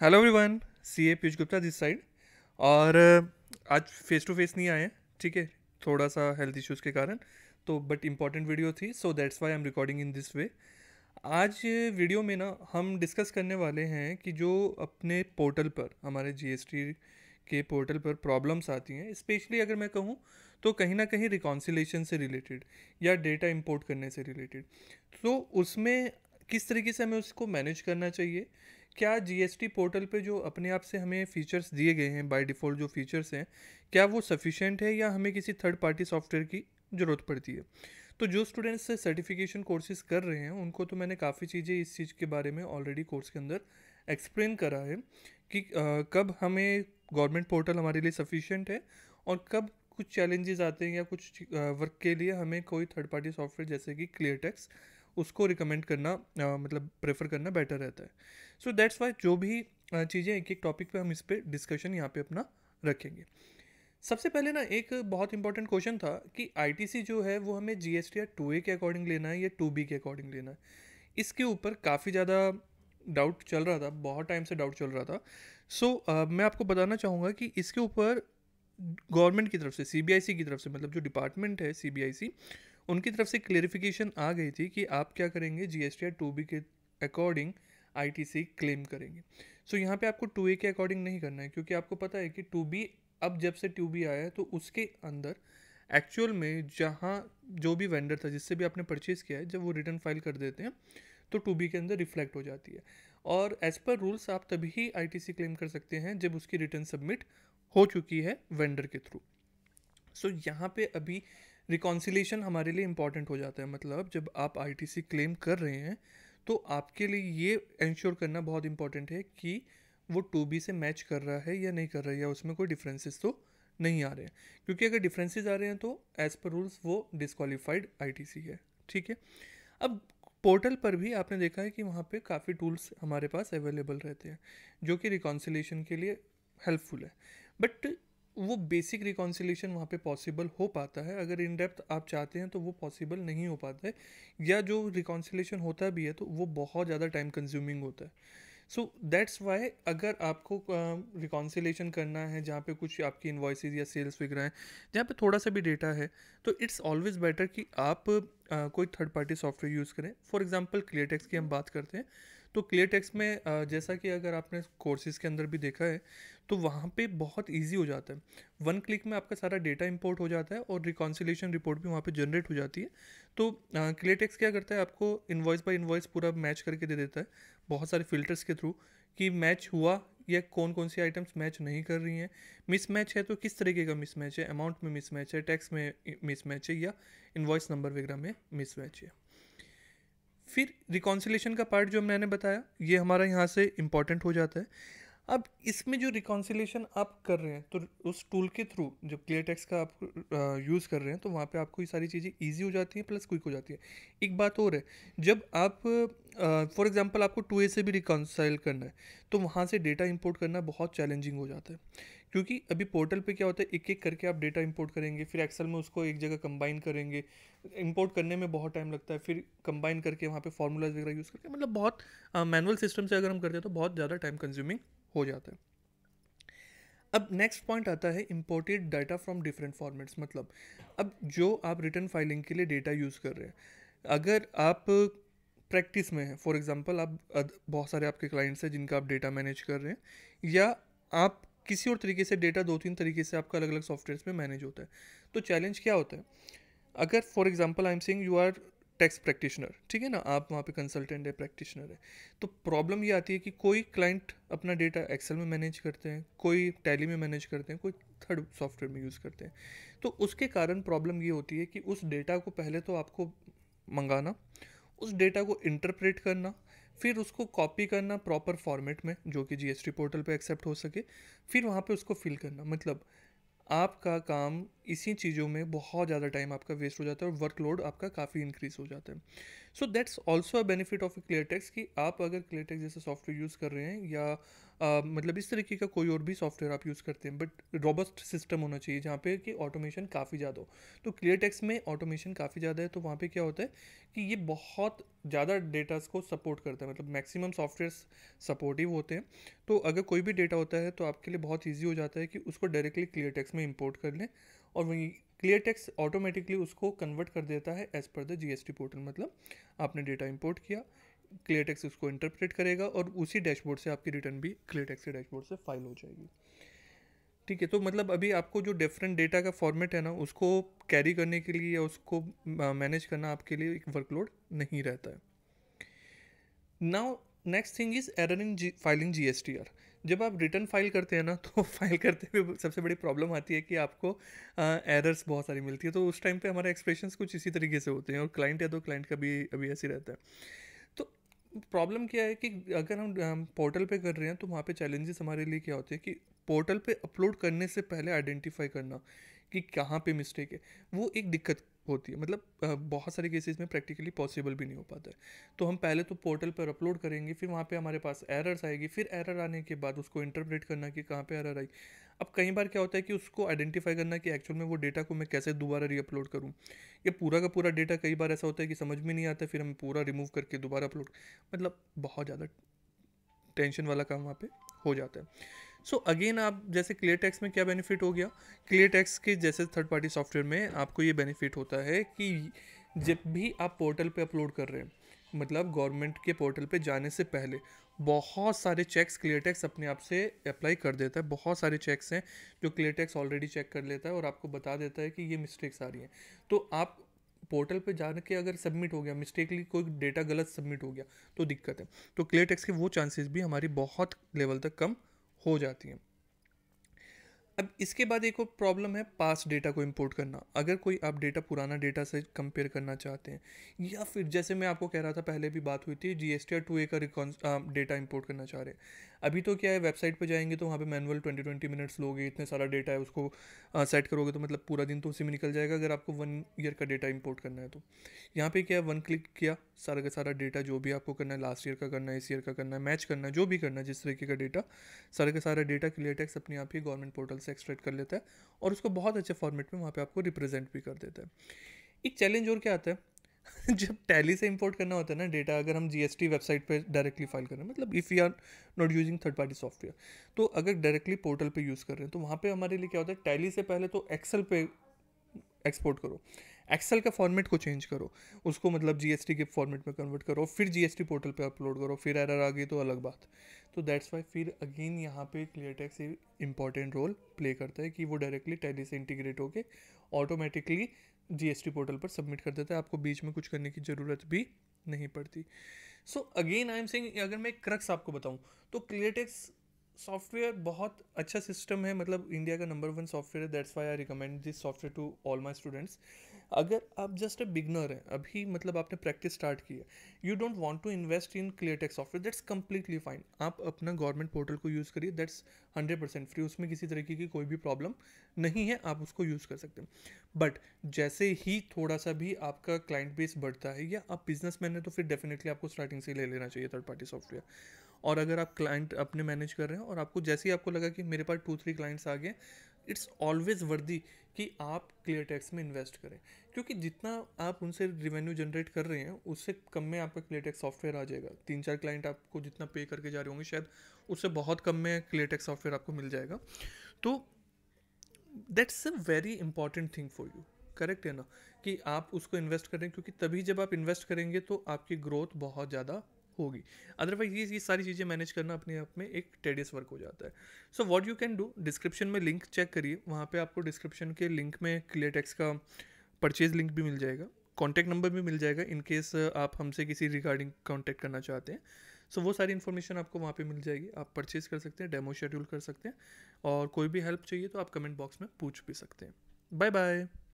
hello everyone C A Piyush Gupta this side और uh, आज face to face नहीं आए हैं ठीक है थोड़ा सा हेल्थ इश्यूज़ के कारण तो बट इम्पॉर्टेंट वीडियो थी so that's why I am recording in this way आज वीडियो में ना हम डिस्कस करने वाले हैं कि जो अपने पोर्टल पर हमारे जीएसटी के पोर्टल पर प्रॉब्लम्स आती हैं स्पेशली अगर मैं कहूँ तो कहीं ना कहीं रिकॉन्सिलेशन से रिलेटेड या डेटा इम्पोर्ट करने से रिलेटेड तो उसमें किस तरीके से हमें उसको मैनेज करना चाहिए क्या जीएसटी पोर्टल पे जो अपने आप से हमें फीचर्स दिए गए हैं बाय डिफ़ॉल्ट जो फीचर्स हैं क्या वो सफिशेंट है या हमें किसी थर्ड पार्टी सॉफ्टवेयर की ज़रूरत पड़ती है तो जो स्टूडेंट्स सर्टिफिकेशन कोर्सेज कर रहे हैं उनको तो मैंने काफ़ी चीज़ें इस चीज़ के बारे में ऑलरेडी कोर्स के अंदर एक्सप्लेन करा है कि आ, कब हमें गवर्नमेंट पोर्टल हमारे लिए सफिशेंट है और कब कुछ चैलेंजेस आते हैं या कुछ वर्क के लिए हमें कोई थर्ड पार्टी सॉफ्टवेयर जैसे कि क्लियर टेक्स उसको रिकमेंड करना आ, मतलब प्रेफर करना बेटर रहता है सो दैट्स वाई जो भी चीज़ें एक एक टॉपिक पे हम इस पर डिस्कशन यहाँ पे अपना रखेंगे सबसे पहले ना एक बहुत इंपॉर्टेंट क्वेश्चन था कि आईटीसी जो है वो हमें जी एस टी या टू ए के अकॉर्डिंग लेना है या टू बी के अकॉर्डिंग लेना है इसके ऊपर काफ़ी ज़्यादा डाउट चल रहा था बहुत टाइम से डाउट चल रहा था सो so, uh, मैं आपको बताना चाहूँगा कि इसके ऊपर गवर्नमेंट की तरफ से सी की तरफ से मतलब जो डिपार्टमेंट है सी उनकी तरफ से क्लेरिफिकेशन आ गई थी कि आप क्या करेंगे जी एस टी के अकॉर्डिंग सी क्लेम करेंगे सो so, यहाँ पे आपको टू ए के अकॉर्डिंग नहीं करना है क्योंकि आपको पता है कि टू बी अब जब से टू बी आया है तो उसके अंदर एक्चुअल में जहाँ जो भी वेंडर था जिससे भी आपने परचेज़ किया है जब वो रिटर्न फाइल कर देते हैं तो टू बी के अंदर रिफ्लेक्ट हो जाती है और एज़ पर रूल्स आप तभी आई सी क्लेम कर सकते हैं जब उसकी रिटर्न सबमिट हो चुकी है वेंडर के थ्रू सो so, यहाँ पे अभी रिकॉन्सिलेशन हमारे लिए इंपॉर्टेंट हो जाता है मतलब जब आप आईटीसी क्लेम कर रहे हैं तो आपके लिए ये इंश्योर करना बहुत इंपॉर्टेंट है कि वो टू बी से मैच कर रहा है या नहीं कर रहा है या उसमें कोई डिफरेंसेस तो नहीं आ रहे हैं क्योंकि अगर डिफरेंसेस आ रहे हैं तो एज़ पर रूल्स वो डिसक्वालीफाइड सी है ठीक है अब पोर्टल पर भी आपने देखा है कि वहाँ पे काफ़ी टूल्स हमारे पास अवेलेबल रहते हैं जो कि रिकॉन्सिलेशन के लिए हेल्पफुल है बट वो बेसिक रिकॉन्सिलेशन वहाँ पे पॉसिबल हो पाता है अगर इन डेप्थ आप चाहते हैं तो वो पॉसिबल नहीं हो पाता है या जो रिकॉन्सिलेशन होता भी है तो वो बहुत ज़्यादा टाइम कंज्यूमिंग होता है सो दैट्स वाई अगर आपको रिकॉन्सिलेशन uh, करना है जहाँ पे कुछ आपकी इन्वाइसिस या सेल्स वगैरह हैं जहाँ पे थोड़ा सा भी डेटा है तो इट्स ऑलवेज बेटर कि आप uh, कोई थर्ड पार्टी सॉफ्टवेयर यूज़ करें फॉर एग्जांपल क्लियर की हम बात करते हैं तो क्लियर टेक्स्ट में जैसा कि अगर आपने कोर्सेज़ के अंदर भी देखा है तो वहाँ पे बहुत इजी हो जाता है वन क्लिक में आपका सारा डेटा इंपोर्ट हो जाता है और रिकॉन्सिलेशन रिपोर्ट भी वहाँ पे जनरेट हो जाती है तो क्लियर टेक्स्ट क्या करता है आपको इन्वॉइस बाय इन्वॉइस पूरा मैच करके दे देता है बहुत सारे फिल्टर्स के थ्रू कि मैच हुआ या कौन कौन सी आइटम्स मैच नहीं कर रही हैं मिस मैच है तो किस तरीके का मिस मैच है अमाउंट में मिस मैच है टैक्स में मिस मैच है या इन्वॉइस नंबर वगैरह में मिस मैच है फिर रिकॉन्सिलेशन का पार्ट जो मैंने बताया ये हमारा यहाँ से इम्पॉर्टेंट हो जाता है अब इसमें जो रिकॉन्सिलेशन आप कर रहे हैं तो उस टूल के थ्रू जब क्लियर टेक्स का आप यूज़ कर रहे हैं तो वहाँ पे आपको ये सारी चीज़ें इजी हो जाती हैं प्लस क्विक हो जाती है एक बात और है जब आप फॉर एग्जांपल आपको टू ए से भी रिकॉन्साइल करना है तो वहाँ से डेटा इंपोर्ट करना बहुत चैलेंजिंग हो जाता है क्योंकि अभी पोर्टल पे क्या होता है एक एक करके आप डेटा इंपोर्ट करेंगे फिर एक्सेल में उसको एक जगह कंबाइन करेंगे इंपोर्ट करने में बहुत टाइम लगता है फिर कंबाइन करके वहाँ पे फार्मूलाज वगैरह यूज़ करके मतलब बहुत मैनुअल सिस्टम से अगर हम करते हैं तो बहुत ज़्यादा टाइम कंज्यूमिंग हो जाता है अब नेक्स्ट पॉइंट आता है imported data from different formats मतलब अब जो आप रिटर्न फाइलिंग के लिए डेटा यूज़ कर रहे हैं अगर आप प्रैक्टिस में हैं फॉर एग्जांपल आप बहुत सारे आपके क्लाइंट्स हैं जिनका आप डेटा मैनेज कर रहे हैं या आप किसी और तरीके से डेटा दो तीन तरीके से आपका अलग अलग सॉफ्टवेयर में मैनेज होता है तो चैलेंज क्या होता है अगर for example I am saying you are tax practitioner ठीक है ना आप वहाँ पे कंसल्टेंट है प्रैक्टिशनर है तो प्रॉब्लम ये आती है कि कोई क्लाइंट अपना डेटा एक्सेल में मैनेज करते हैं कोई टैली में मैनेज करते हैं कोई थर्ड सॉफ्टवेयर में यूज़ करते हैं तो उसके कारण प्रॉब्लम ये होती है कि उस डेटा को पहले तो आपको मंगाना उस डेटा को इंटरप्रेट करना फिर उसको कॉपी करना प्रॉपर फॉर्मेट में जो कि जी पोर्टल पर एक्सेप्ट हो सके फिर वहाँ पर उसको फिल करना मतलब आपका काम इसी चीज़ों में बहुत ज़्यादा टाइम आपका वेस्ट हो जाता है और वर्कलोड आपका काफ़ी इंक्रीज हो जाता है so that's also a benefit of clear tax कि आप अगर क्लियर टेक्स जैसे सॉफ्टवेयर यूज़ कर रहे हैं या आ, मतलब इस तरीके का कोई और भी सॉफ्टवेयर आप यूज़ करते हैं बट रॉबस्ट सिस्टम होना चाहिए जहाँ पे कि ऑटोमेशन काफ़ी ज़्यादा हो तो क्लियर टेक्स में ऑटोमेशन काफ़ी ज़्यादा है तो वहाँ पे क्या होता है कि ये बहुत ज़्यादा डेटाज़ को सपोर्ट करता है मतलब मैक्सिमम सॉफ्टवेयर सपोर्टिव होते हैं तो अगर कोई भी डेटा होता है तो आपके लिए बहुत ईजी हो जाता है कि उसको डायरेक्टली क्लियर टेक्स में इम्पोर्ट कर लें और वहीं क्लियर टैक्स ऑटोमेटिकली उसको कन्वर्ट कर देता है as per the T portal मतलब आपने डेटा इम्पोर्ट किया क्लियर टैक्स उसको इंटरप्रेट करेगा और उसी डैशबोर्ड से आपकी रिटर्न भी क्लियर टैक्स के डैशबोर्ड से फाइल हो जाएगी ठीक है तो मतलब अभी आपको जो डिफरेंट डेटा का फॉर्मेट है ना उसको कैरी करने के लिए या उसको मैनेज करना आपके लिए एक वर्कलोड नहीं रहता है now next thing is error in filing G S T R जब आप रिटर्न फाइल करते हैं ना तो फाइल करते हुए सबसे बड़ी प्रॉब्लम आती है कि आपको एरर्स बहुत सारी मिलती है तो उस टाइम पे हमारे एक्सप्रेशंस कुछ इसी तरीके से होते हैं और क्लाइंट या तो क्लाइंट का भी अभी ऐसे रहता है तो प्रॉब्लम क्या है कि अगर हम, पोर्टल पे कर रहे हैं तो वहाँ पे चैलेंजेस हमारे लिए क्या होते हैं कि पोर्टल पे अपलोड करने से पहले आइडेंटिफाई करना कि कहाँ पे मिस्टेक है वो एक दिक्कत होती है मतलब बहुत सारे केसेस में प्रैक्टिकली पॉसिबल भी नहीं हो पाता है तो हम पहले तो पोर्टल पर अपलोड करेंगे फिर वहाँ पे हमारे पास एरर्स आएगी फिर एरर आने के बाद उसको इंटरप्रेट करना कि कहाँ पे एरर आई अब कई बार क्या होता है कि उसको आइडेंटिफाई करना कि एक्चुअल में वो डेटा को मैं कैसे दोबारा रीअपलोड करूँ या पूरा का पूरा डेटा कई बार ऐसा होता है कि समझ में नहीं आता फिर हम पूरा रिमूव करके दोबारा अपलोड मतलब बहुत ज़्यादा टेंशन वाला काम वहाँ पर हो जाता है सो so अगेन आप जैसे क्लियर टैक्स में क्या बेनिफिट हो गया क्लियर टैक्स के जैसे थर्ड पार्टी सॉफ्टवेयर में आपको ये बेनिफिट होता है कि जब भी आप पोर्टल पे अपलोड कर रहे हैं मतलब गवर्नमेंट के पोर्टल पे जाने से पहले बहुत सारे चेक्स क्लियर टैक्स अपने आप से अप्लाई कर देता है बहुत सारे चेक्स हैं जो क्लियर टैक्स ऑलरेडी चेक कर लेता है और आपको बता देता है कि ये मिस्टेक्स आ रही हैं तो आप पोर्टल पे जाने के अगर सबमिट हो गया मिस्टेकली कोई डेटा गलत सबमिट हो गया तो दिक्कत है तो क्लियर टैक्स के वो चांसेस भी हमारी बहुत लेवल तक कम हो जाती हैं अब इसके बाद एक और प्रॉब्लम है पास डेटा को इंपोर्ट करना अगर कोई आप डेटा पुराना डेटा से कंपेयर करना चाहते हैं या फिर जैसे मैं आपको कह रहा था पहले भी बात हुई थी G S T two A का डेटा इंपोर्ट करना चाह रहे हैं अभी तो क्या है वेबसाइट पर जाएंगे तो वहाँ पे मैनुअल ट्वेंटी ट्वेंटी मिनट्स लोगे इतने सारा डेटा है उसको सेट करोगे तो मतलब पूरा दिन तो उसी में निकल जाएगा अगर आपको वन ईयर का डेटा इंपोर्ट करना है तो यहाँ पर क्या है वन क्लिक किया सारा का सारा डेटा जो भी आपको करना है लास्ट ईयर का करना है इस ईयर का करना है मैच करना है जो भी करना है जिस तरीके का डेटा सारा का सारा डेटा क्लियर टैक्स अपने आप ही गवर्नमेंट पोर्टल से एक्सट्रैक्ट कर लेता है और उसको बहुत अच्छे फॉर्मेट में वहाँ पे आपको रिप्रेजेंट भी कर देता है एक चैलेंज और क्या आता है जब टैली से इंपोर्ट करना होता है ना डेटा अगर हम जीएसटी वेबसाइट पे डायरेक्टली फाइल कर रहे हैं मतलब if you are not using third party software तो अगर डायरेक्टली पोर्टल पे यूज़ कर रहे हैं तो वहाँ पे हमारे लिए क्या होता है टैली से पहले तो एक्सेल पे एक्सपोर्ट करो एक्सेल का फॉर्मेट को चेंज करो उसको मतलब जीएसटी के फॉर्मेट में कन्वर्ट करो फिर जीएसटी पोर्टल पे अपलोड करो फिर एरर आ गई तो अलग बात तो दैट्स वाई फिर अगेन यहाँ पे clear tax important role play करता है कि वो डायरेक्टली टैली से इंटीग्रेट होकर ऑटोमेटिकली जीएसटी पोर्टल पर सबमिट कर देता है आपको बीच में कुछ करने की ज़रूरत भी नहीं पड़ती so again I am saying अगर मैं क्रक्स आपको बताऊँ तो क्लियर सॉफ्टवेयर बहुत अच्छा सिस्टम है मतलब इंडिया का नंबर वन सॉफ्टवेयर है that's why I recommend this software to all my students अगर आप जस्ट अ बिगनर हैं अभी मतलब आपने प्रैक्टिस स्टार्ट की है you don't want to invest in clear tax software that's completely fine आप अपना गवर्नमेंट पोर्टल को यूज़ करिए दैट्स हंड्रेड परसेंट फ्री उसमें किसी तरीके की कोई भी प्रॉब्लम नहीं है आप उसको यूज़ कर सकते हैं बट जैसे ही थोड़ा सा भी आपका क्लाइंट बेस बढ़ता है या आप बिजनेस मैन है तो फिर डेफिनेटली आपको स्टार्टिंग से ले लेना चाहिए थर्ड पार्टी सॉफ्टवेयर और अगर आप क्लाइंट अपने मैनेज कर रहे हैं और आपको जैसे ही आपको लगा कि मेरे पास टू थ्री क्लाइंट्स आ गए इट्स ऑलवेज वर्दी कि आप क्लियर टैक्स में इन्वेस्ट करें क्योंकि जितना आप उनसे रिवेन्यू जनरेट कर रहे हैं उससे कम में आपका क्लियर टैक्स सॉफ्टवेयर आ जाएगा तीन चार क्लाइंट आपको जितना पे करके जा रहे होंगे शायद उससे बहुत कम में क्लियर टैक्स सॉफ्टवेयर आपको मिल जाएगा तो that's a very important thing for you correct है ना कि आप उसको इन्वेस्ट करें क्योंकि तभी जब आप इन्वेस्ट करेंगे तो आपकी ग्रोथ बहुत ज़्यादा होगी अदरवाइज ये ये सारी चीज़ें मैनेज करना अपने आप में एक टेडियस वर्क हो जाता है so what you can do description में लिंक चेक करिए वहाँ पर आपको डिस्क्रिप्शन के लिंक में क्लियर टैक्स का परचेज लिंक भी मिल जाएगा कॉन्टैक्ट नंबर भी मिल जाएगा इन केस uh, आप हमसे किसी रिगार्डिंग कॉन्टैक्ट करना चाहते हैं सो so, वो सारी इन्फॉर्मेशन आपको वहाँ पे मिल जाएगी आप परचेज़ कर सकते हैं डेमो शेड्यूल कर सकते हैं और कोई भी हेल्प चाहिए तो आप कमेंट बॉक्स में पूछ भी सकते हैं बाय बाय